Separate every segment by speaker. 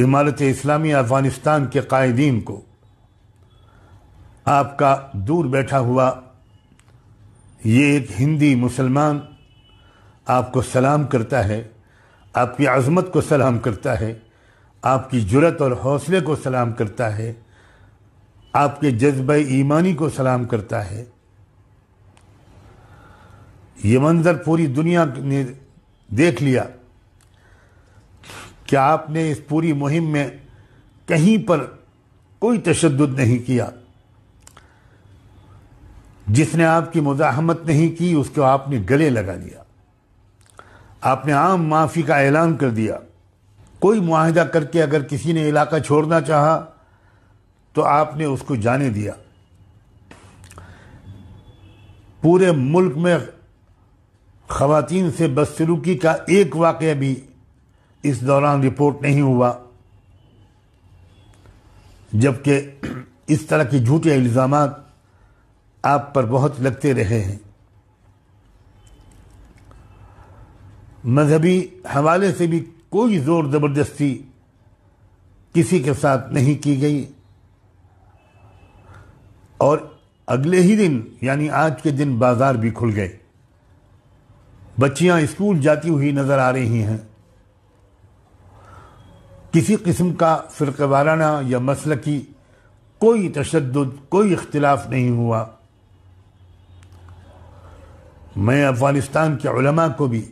Speaker 1: इमारत इस्लामी अफ़गानिस्तान के कायदीन को आपका दूर बैठा हुआ ये एक हिंदी मुसलमान आपको सलाम करता है आपकी आज़मत को सलाम करता है आपकी जुरत और हौसले को सलाम करता है आपके जज्ब ईमानी को सलाम करता है ये मंज़र पूरी दुनिया ने देख लिया क्या आपने इस पूरी मुहिम में कहीं पर कोई तशद नहीं किया जिसने आपकी मुजाहमत नहीं की उसको आपने गले लगा लिया आपने आम माफ़ी का ऐलान कर दिया कोई माहिदा करके अगर किसी ने इलाका छोड़ना चाहा तो आपने उसको जाने दिया पूरे मुल्क में खातन से बदसलूकी का एक वाक़ भी इस दौरान रिपोर्ट नहीं हुआ जबकि इस तरह के झूठे इल्ज़ाम आप पर बहुत लगते रहे हैं मजहबी हवाले से भी कोई ज़ोर ज़बरदस्ती किसी के साथ नहीं की गई और अगले ही दिन यानी आज के दिन बाज़ार भी खुल गए बच्चियां स्कूल जाती हुई नज़र आ रही हैं किसी किस्म का फ़िरक़ वाराना या मसल की कोई तशद कोई इख्तलाफ नहीं हुआ मैं अफ़गानिस्तान के उलमा को भी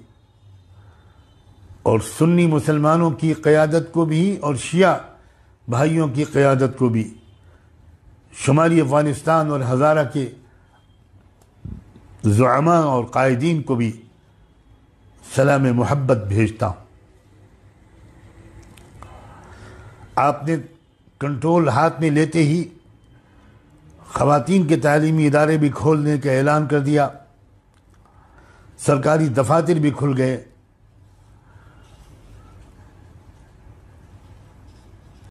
Speaker 1: और सुन्नी मुसलमानों की क़्यादत को भी और शिया भाइयों की क़्यादत को भी शुमाली अफ़गानिस्तान और हज़ारा के ज़ुआमा और कायदीन को भी सलाम मोहब्बत भेजता हूँ आपने कंट्रोल हाथ में लेते ही ख़वातीन के तलीमी इदारे भी खोलने का ऐलान कर दिया सरकारी दफातर भी खुल गए